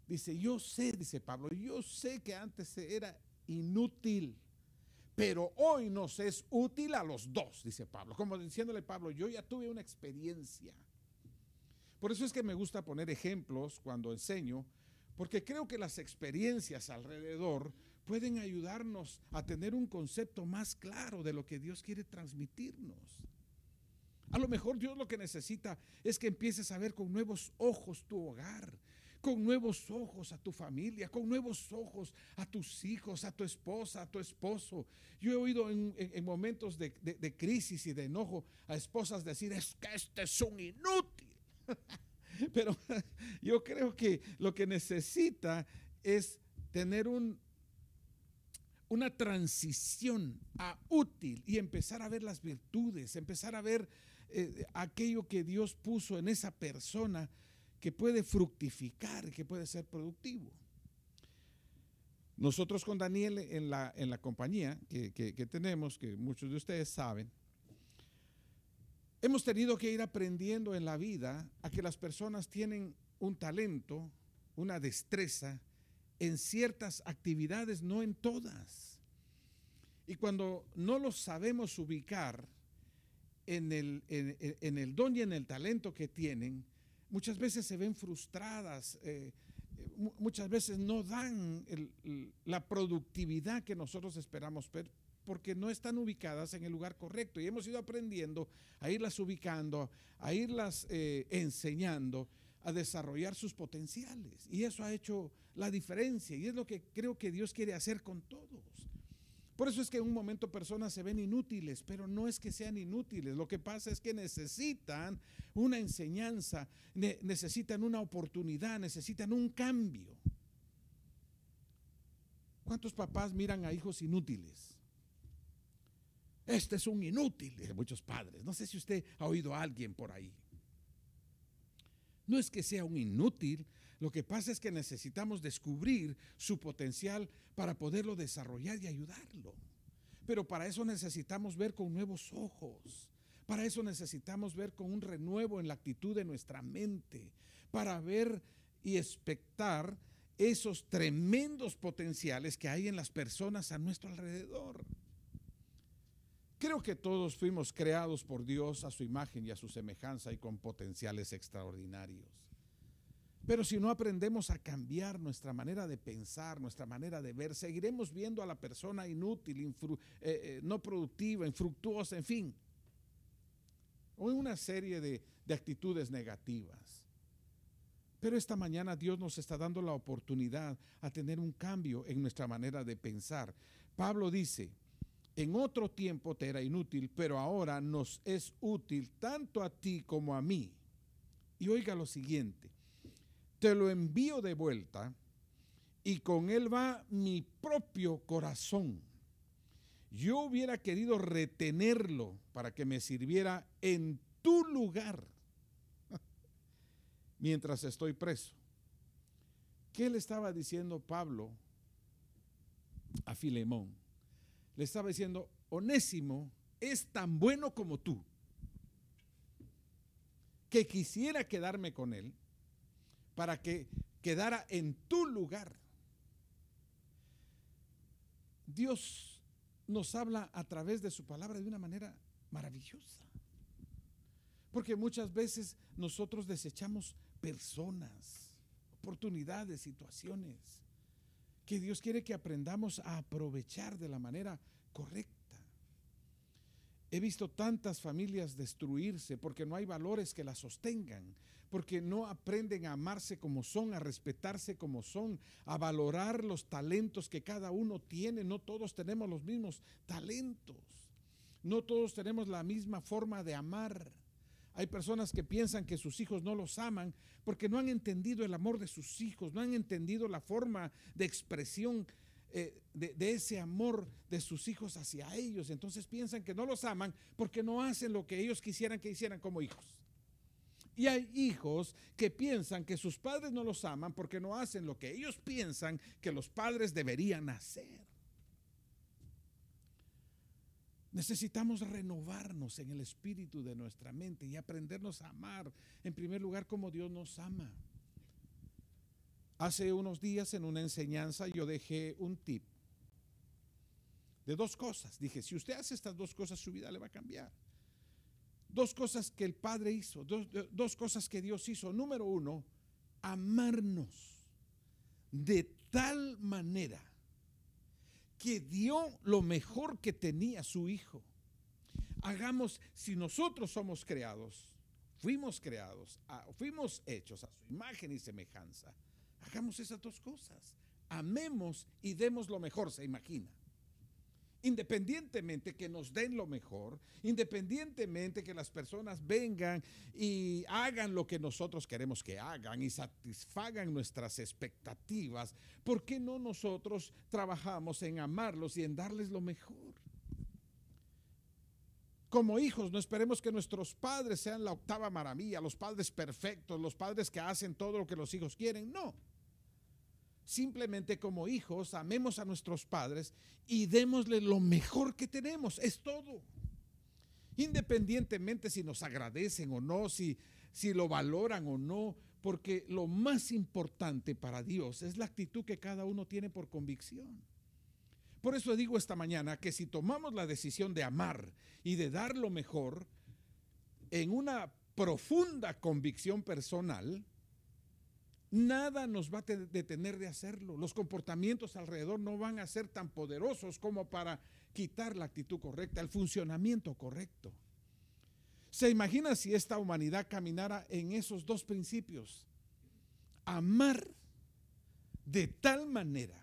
Dice, yo sé, dice Pablo, yo sé que antes era inútil pero hoy nos es útil a los dos, dice Pablo. Como diciéndole Pablo, yo ya tuve una experiencia. Por eso es que me gusta poner ejemplos cuando enseño, porque creo que las experiencias alrededor pueden ayudarnos a tener un concepto más claro de lo que Dios quiere transmitirnos. A lo mejor Dios lo que necesita es que empieces a ver con nuevos ojos tu hogar, con nuevos ojos a tu familia, con nuevos ojos a tus hijos, a tu esposa, a tu esposo. Yo he oído en, momentos de, crisis y de enojo a esposas decir, es que este es un inútil. Pero yo creo que lo que necesita es tener una transición a útil y empezar a ver las virtudes, empezar a ver eh, aquello que Dios puso en esa persona que puede fructificar, que puede ser productivo. Nosotros con Daniel en la, en la compañía que, tenemos, que muchos de ustedes saben, hemos tenido que ir aprendiendo en la vida a que las personas tienen un talento, una destreza en ciertas actividades, no en todas. Y cuando no los sabemos ubicar en el, en el don y en el talento que tienen, muchas veces se ven frustradas, eh, eh, muchas veces no dan la productividad que nosotros esperamos porque no están ubicadas en el lugar correcto. Y hemos ido aprendiendo a irlas ubicando, a irlas eh, enseñando a desarrollar sus potenciales. Y eso ha hecho la diferencia y es lo que creo que Dios quiere hacer con todos. Por eso es que en un momento personas se ven inútiles, pero no es que sean inútiles. Lo que pasa es que necesitan una enseñanza, necesitan una oportunidad, necesitan un cambio. ¿Cuántos papás miran a hijos inútiles? Este es un inútil, de muchos padres. No sé si usted ha oído a alguien por ahí. No es que sea un inútil, lo que pasa es que necesitamos descubrir su potencial para poderlo desarrollar y ayudarlo. Pero para eso necesitamos ver con nuevos ojos. Para eso necesitamos ver con un renuevo en la actitud de nuestra mente. Para ver y expectar esos tremendos potenciales que hay en las personas a nuestro alrededor. Creo que todos fuimos creados por Dios a su imagen y a su semejanza y con potenciales extraordinarios. Pero si no aprendemos a cambiar nuestra manera de pensar, nuestra manera de ver, seguiremos viendo a la persona inútil, eh, eh, no productiva, infructuosa, en fin. O una serie de, de actitudes negativas. Pero esta mañana Dios nos está dando la oportunidad a tener un cambio en nuestra manera de pensar. Pablo dice, en otro tiempo te era inútil, pero ahora nos es útil tanto a ti como a mí. Y oiga lo siguiente, te lo envío de vuelta y con él va mi propio corazón. Yo hubiera querido retenerlo para que me sirviera en tu lugar mientras estoy preso. ¿Qué le estaba diciendo Pablo a Filemón? Le estaba diciendo, Onésimo es tan bueno como tú, que quisiera quedarme con él, para que quedara en tu lugar. Dios nos habla a través de su palabra de una manera maravillosa. Porque muchas veces nosotros desechamos personas, oportunidades, situaciones que Dios quiere que aprendamos a aprovechar de la manera correcta. He visto tantas familias destruirse porque no hay valores que las sostengan, porque no aprenden a amarse como son, a respetarse como son, a valorar los talentos que cada uno tiene. No todos tenemos los mismos talentos. No todos tenemos la misma forma de amar. Hay personas que piensan que sus hijos no los aman porque no han entendido el amor de sus hijos, no han entendido la forma de expresión eh, de, ese amor de sus hijos hacia ellos. Entonces piensan que no los aman porque no hacen lo que ellos quisieran que hicieran como hijos. Y hay hijos que piensan que sus padres no los aman porque no hacen lo que ellos piensan que los padres deberían hacer. Necesitamos renovarnos en el espíritu de nuestra mente y aprendernos a amar, en primer lugar, como Dios nos ama. Hace unos días en una enseñanza yo dejé un tip de dos cosas. Dije, si usted hace estas dos cosas, su vida le va a cambiar. Dos cosas que el Padre hizo, dos, cosas que Dios hizo. Número uno, amarnos de tal manera que dio lo mejor que tenía su Hijo. Hagamos, si nosotros somos creados, fuimos creados, fuimos hechos a su imagen y semejanza, hagamos esas dos cosas. Amemos y demos lo mejor, se imagina. Independientemente que nos den lo mejor, independientemente que las personas vengan y hagan lo que nosotros queremos que hagan y satisfagan nuestras expectativas, ¿por qué no nosotros trabajamos en amarlos y en darles lo mejor? Como hijos, no esperemos que nuestros padres sean la octava maravilla, los padres perfectos, los padres que hacen todo lo que los hijos quieren. No. Simplemente como hijos, amemos a nuestros padres y démosle lo mejor que tenemos. Es todo. Independientemente si nos agradecen o no, si, si lo valoran o no, porque lo más importante para Dios es la actitud que cada uno tiene por convicción. Por eso digo esta mañana que si tomamos la decisión de amar y de dar lo mejor en una profunda convicción personal, Nada nos va a detener de hacerlo. Los comportamientos alrededor no van a ser tan poderosos como para quitar la actitud correcta, el funcionamiento correcto. ¿Se imagina si esta humanidad caminara en esos dos principios? Amar de tal manera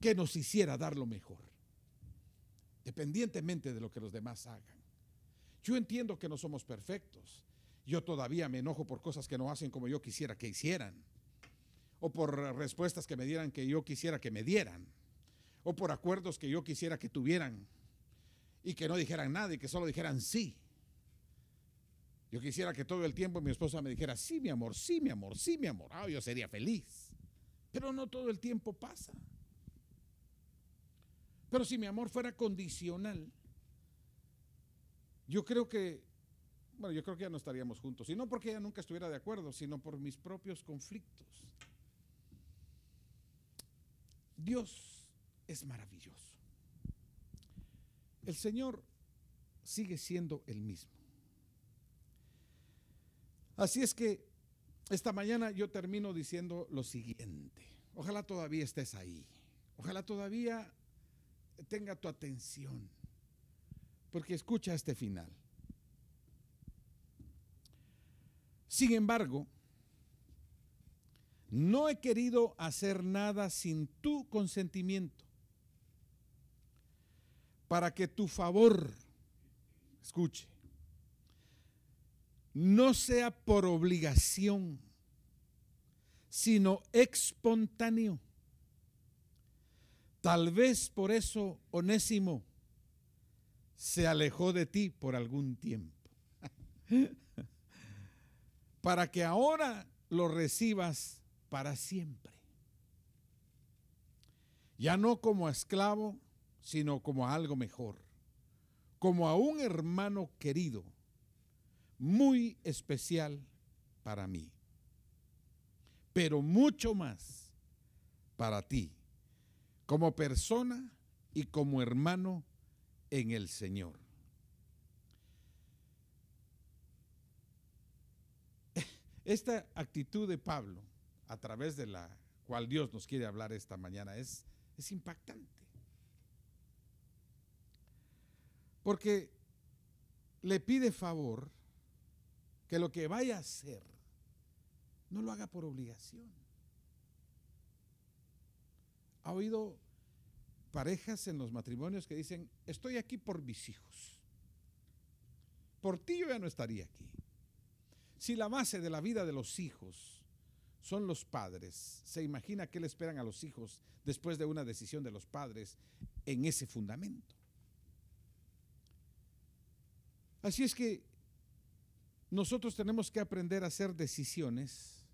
que nos hiciera dar lo mejor, dependientemente de lo que los demás hagan. Yo entiendo que no somos perfectos, yo todavía me enojo por cosas que no hacen como yo quisiera que hicieran. O por respuestas que me dieran que yo quisiera que me dieran. O por acuerdos que yo quisiera que tuvieran y que no dijeran nada y que solo dijeran sí. Yo quisiera que todo el tiempo mi esposa me dijera, sí, mi amor, sí, mi amor, sí, mi amor. Ah, yo sería feliz. Pero no todo el tiempo pasa. Pero si mi amor fuera condicional, yo creo que bueno, yo creo que ya no estaríamos juntos. Y no porque ella nunca estuviera de acuerdo, sino por mis propios conflictos. Dios es maravilloso. El Señor sigue siendo el mismo. Así es que esta mañana yo termino diciendo lo siguiente. Ojalá todavía estés ahí. Ojalá todavía tenga tu atención. Porque escucha este final. Sin embargo, no he querido hacer nada sin tu consentimiento, para que tu favor, escuche, no sea por obligación, sino espontáneo. Tal vez por eso Onésimo se alejó de ti por algún tiempo. para que ahora lo recibas para siempre. Ya no como esclavo, sino como algo mejor, como a un hermano querido, muy especial para mí, pero mucho más para ti, como persona y como hermano en el Señor. Esta actitud de Pablo, a través de la cual Dios nos quiere hablar esta mañana, es, impactante. Porque le pide favor que lo que vaya a hacer no lo haga por obligación. ¿Ha oído parejas en los matrimonios que dicen, estoy aquí por mis hijos? Por ti yo ya no estaría aquí. Si la base de la vida de los hijos son los padres, se imagina qué le esperan a los hijos después de una decisión de los padres en ese fundamento. Así es que nosotros tenemos que aprender a hacer decisiones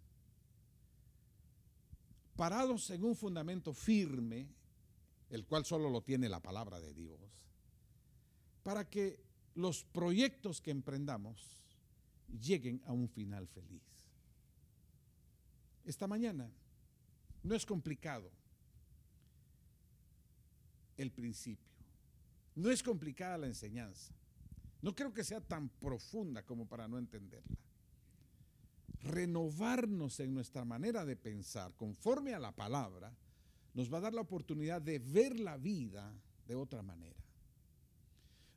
parados en un fundamento firme, el cual solo lo tiene la palabra de Dios, para que los proyectos que emprendamos lleguen a un final feliz. Esta mañana no es complicado el principio, no es complicada la enseñanza, no creo que sea tan profunda como para no entenderla. Renovarnos en nuestra manera de pensar conforme a la palabra nos va a dar la oportunidad de ver la vida de otra manera.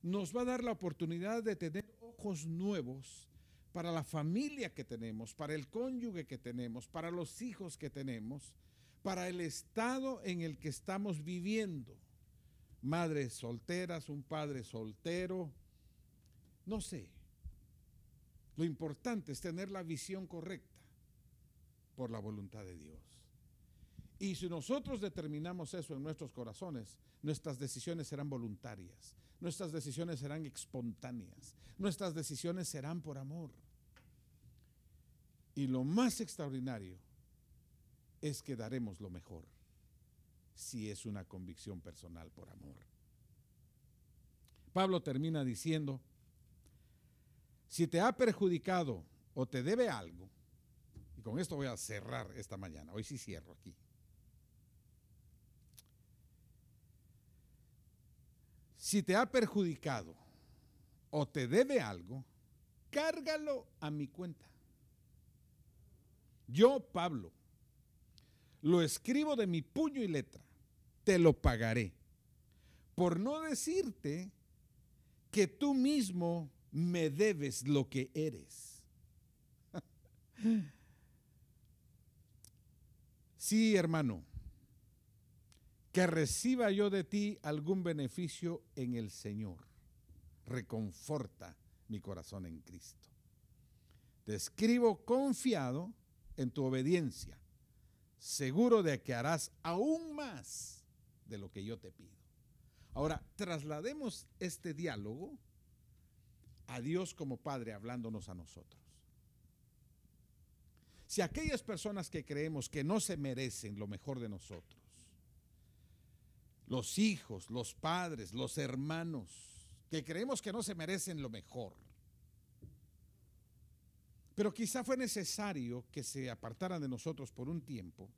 Nos va a dar la oportunidad de tener ojos nuevos para la familia que tenemos, para el cónyuge que tenemos, para los hijos que tenemos, para el estado en el que estamos viviendo. Madres solteras, un padre soltero, no sé. Lo importante es tener la visión correcta por la voluntad de Dios. Y si nosotros determinamos eso en nuestros corazones, nuestras decisiones serán voluntarias, nuestras decisiones serán espontáneas, nuestras decisiones serán por amor. Y lo más extraordinario es que daremos lo mejor si es una convicción personal por amor. Pablo termina diciendo, si te ha perjudicado o te debe algo, y con esto voy a cerrar esta mañana, hoy sí cierro aquí. Si te ha perjudicado o te debe algo, cárgalo a mi cuenta. Yo, Pablo, lo escribo de mi puño y letra, te lo pagaré. Por no decirte que tú mismo me debes lo que eres. sí, hermano, que reciba yo de ti algún beneficio en el Señor. Reconforta mi corazón en Cristo. Te escribo confiado en tu obediencia, seguro de que harás aún más de lo que yo te pido. Ahora, traslademos este diálogo a Dios como Padre hablándonos a nosotros. Si aquellas personas que creemos que no se merecen lo mejor de nosotros, los hijos, los padres, los hermanos, que creemos que no se merecen lo mejor, pero quizá fue necesario que se apartaran de nosotros por un tiempo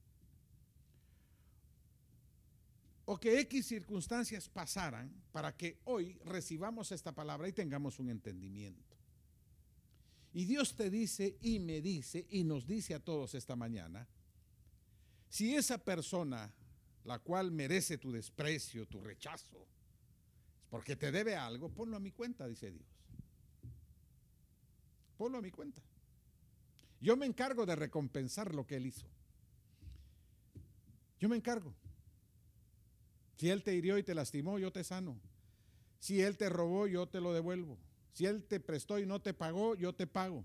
o que X circunstancias pasaran para que hoy recibamos esta palabra y tengamos un entendimiento. Y Dios te dice y me dice y nos dice a todos esta mañana, si esa persona, la cual merece tu desprecio, tu rechazo, porque te debe algo, ponlo a mi cuenta, dice Dios. Ponlo a mi cuenta. Yo me encargo de recompensar lo que él hizo. Yo me encargo. Si él te hirió y te lastimó, yo te sano. Si él te robó, yo te lo devuelvo. Si él te prestó y no te pagó, yo te pago.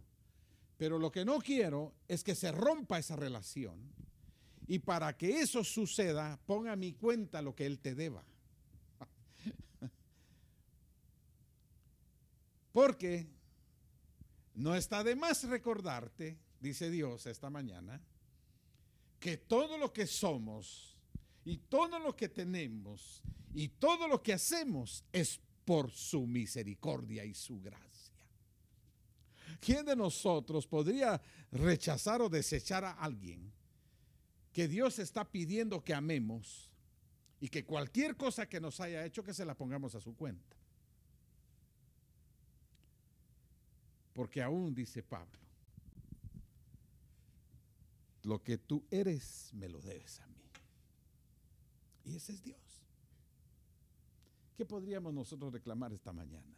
Pero lo que no quiero es que se rompa esa relación. Y para que eso suceda, ponga a mi cuenta lo que él te deba. Porque no está de más recordarte dice Dios esta mañana, que todo lo que somos y todo lo que tenemos y todo lo que hacemos es por su misericordia y su gracia. ¿Quién de nosotros podría rechazar o desechar a alguien que Dios está pidiendo que amemos y que cualquier cosa que nos haya hecho que se la pongamos a su cuenta? Porque aún, dice Pablo, lo que tú eres me lo debes a mí. Y ese es Dios. ¿Qué podríamos nosotros reclamar esta mañana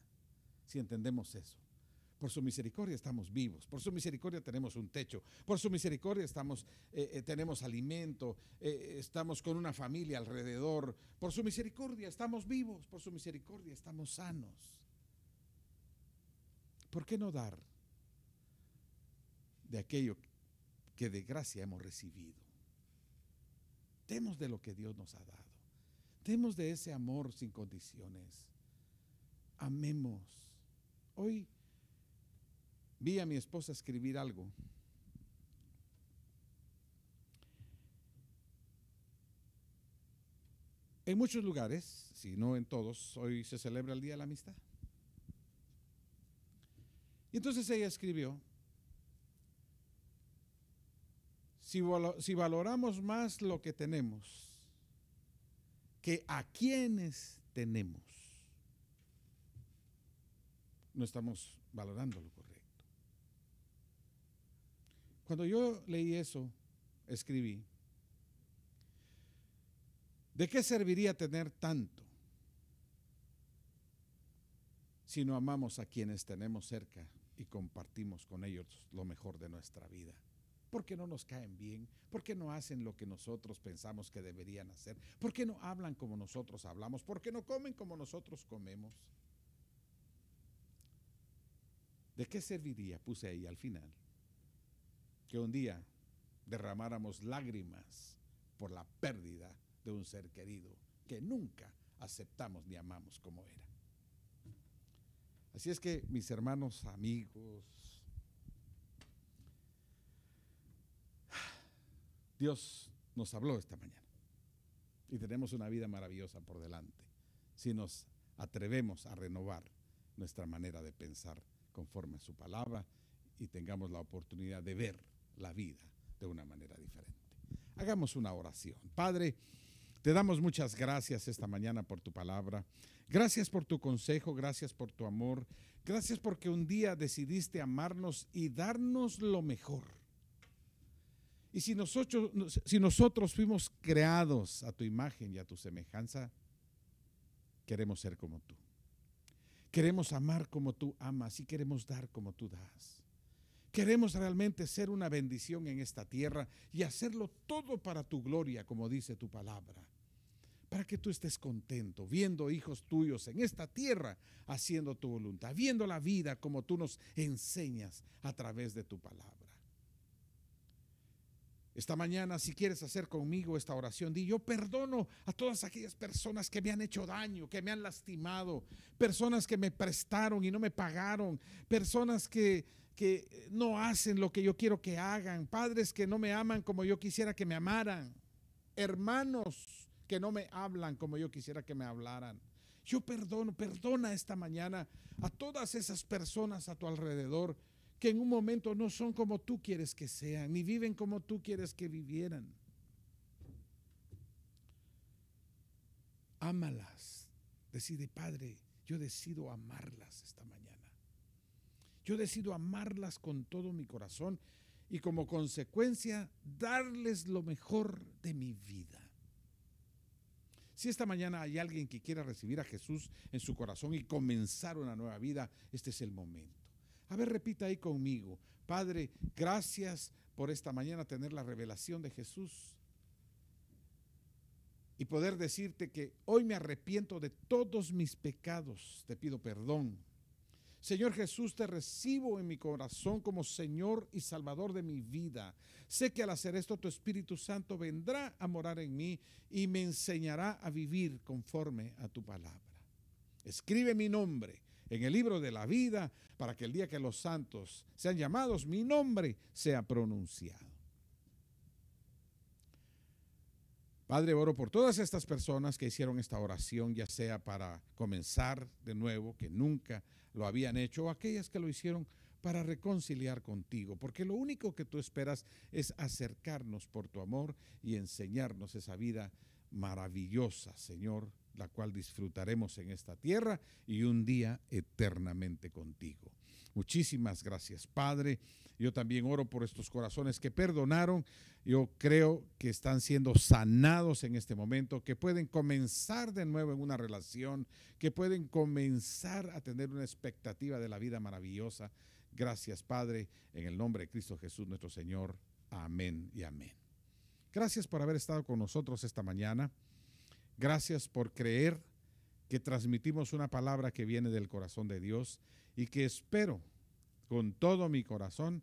si entendemos eso? Por su misericordia estamos vivos, por su misericordia tenemos un techo, por su misericordia eh, eh, tenemos alimento, eh, estamos con una familia alrededor, por su misericordia estamos vivos, por su misericordia estamos sanos. ¿Por qué no dar de aquello que de gracia hemos recibido. Demos de lo que Dios nos ha dado. Demos de ese amor sin condiciones. Amemos. Hoy vi a mi esposa escribir algo. En muchos lugares, si no en todos, hoy se celebra el Día de la Amistad. Y entonces ella escribió, si, valoramos más lo que tenemos que a quienes tenemos, no estamos valorando lo correcto. Cuando yo leí eso, escribí, ¿de qué serviría tener tanto si no amamos a quienes tenemos cerca y compartimos con ellos lo mejor de nuestra vida? qué no nos caen bien, porque no hacen lo que nosotros pensamos que deberían hacer, porque no hablan como nosotros hablamos, porque no comen como nosotros comemos. ¿De qué serviría, puse ahí al final, que un día derramáramos lágrimas por la pérdida de un ser querido que nunca aceptamos ni amamos como era? Así es que, mis hermanos, amigos, Dios nos habló esta mañana y tenemos una vida maravillosa por delante si nos atrevemos a renovar nuestra manera de pensar conforme a su palabra y tengamos la oportunidad de ver la vida de una manera diferente. Hagamos una oración. Padre, te damos muchas gracias esta mañana por tu palabra. Gracias por tu consejo, gracias por tu amor. Gracias porque un día decidiste amarnos y darnos lo mejor. Y si nosotros, fuimos creados a tu imagen y a tu semejanza, queremos ser como tú. Queremos amar como tú amas y queremos dar como tú das. Queremos realmente ser una bendición en esta tierra y hacerlo todo para tu gloria, como dice tu palabra. Para que tú estés contento, viendo hijos tuyos en esta tierra haciendo tu voluntad, viendo la vida como tú nos enseñas a través de tu palabra. Esta mañana, si quieres hacer conmigo esta oración, di yo perdono a todas aquellas personas que me han hecho daño, que me han lastimado, personas que me prestaron y no me pagaron, personas que, que no hacen lo que yo quiero que hagan, padres que no me aman como yo quisiera que me amaran, hermanos que no me hablan como yo quisiera que me hablaran. Yo perdono, perdona esta mañana a todas esas personas a tu alrededor que en un momento no son como tú quieres que sean, ni viven como tú quieres que vivieran. Ámalas. Decide, Padre, yo decido amarlas esta mañana. Yo decido amarlas con todo mi corazón y como consecuencia darles lo mejor de mi vida. Si esta mañana hay alguien que quiera recibir a Jesús en su corazón y comenzar una nueva vida, este es el momento. A ver, repita ahí conmigo. Padre, gracias por esta mañana tener la revelación de Jesús y poder decirte que hoy me arrepiento de todos mis pecados. Te pido perdón. Señor Jesús, te recibo en mi corazón como Señor y Salvador de mi vida. Sé que al hacer esto tu Espíritu Santo vendrá a morar en mí y me enseñará a vivir conforme a tu palabra. Escribe mi nombre en el libro de la vida, para que el día que los santos sean llamados, mi nombre sea pronunciado. Padre, oro por todas estas personas que hicieron esta oración, ya sea para comenzar de nuevo, que nunca lo habían hecho, o aquellas que lo hicieron para reconciliar contigo, porque lo único que tú esperas es acercarnos por tu amor y enseñarnos esa vida maravillosa, Señor, la cual disfrutaremos en esta tierra y un día eternamente contigo. Muchísimas gracias, Padre. Yo también oro por estos corazones que perdonaron. Yo creo que están siendo sanados en este momento, que pueden comenzar de nuevo en una relación, que pueden comenzar a tener una expectativa de la vida maravillosa. Gracias, Padre, en el nombre de Cristo Jesús nuestro Señor. Amén y amén. Gracias por haber estado con nosotros esta mañana. Gracias por creer que transmitimos una palabra que viene del corazón de Dios y que espero con todo mi corazón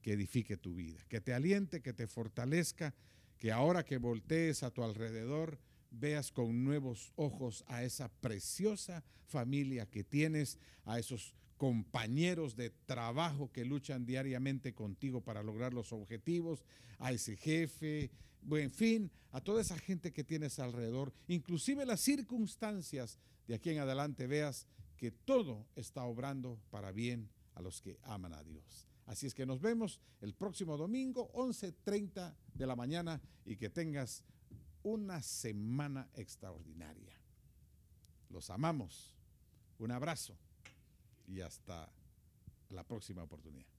que edifique tu vida, que te aliente, que te fortalezca, que ahora que voltees a tu alrededor, veas con nuevos ojos a esa preciosa familia que tienes, a esos compañeros de trabajo que luchan diariamente contigo para lograr los objetivos, a ese jefe, en fin, a toda esa gente que tienes alrededor, inclusive las circunstancias, de aquí en adelante veas que todo está obrando para bien a los que aman a Dios. Así es que nos vemos el próximo domingo, 11.30 de la mañana, y que tengas una semana extraordinaria. Los amamos. Un abrazo y hasta la próxima oportunidad.